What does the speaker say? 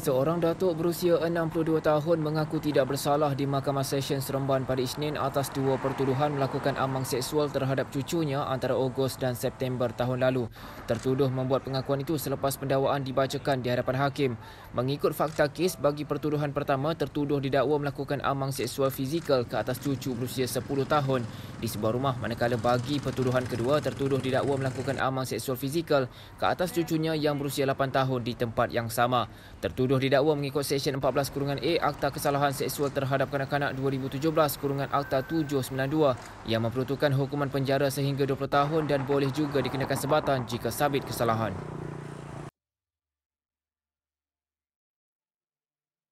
Seorang datuk berusia 62 tahun mengaku tidak bersalah di Mahkamah Sessions Seremban pada Isnin atas dua pertuduhan melakukan amang seksual terhadap cucunya antara Ogos dan September tahun lalu. Tertuduh membuat pengakuan itu selepas pendawaan dibacakan di hadapan hakim. Mengikut fakta kes, bagi pertuduhan pertama, tertuduh didakwa melakukan amang seksual fizikal ke atas cucu berusia 10 tahun di sebuah rumah manakala bagi pertuduhan kedua, tertuduh didakwa melakukan amang seksual fizikal ke atas cucunya yang berusia 8 tahun di tempat yang sama. Tertuduh dituduh didakwa mengikut Seksyen 14 Kurungan A Akta Kesalahan Seksual Terhadap Kanak-Kanak 2017 Kurungan Akta 792 yang memperuntukkan hukuman penjara sehingga 20 tahun dan boleh juga dikenakan sebatan jika sabit kesalahan.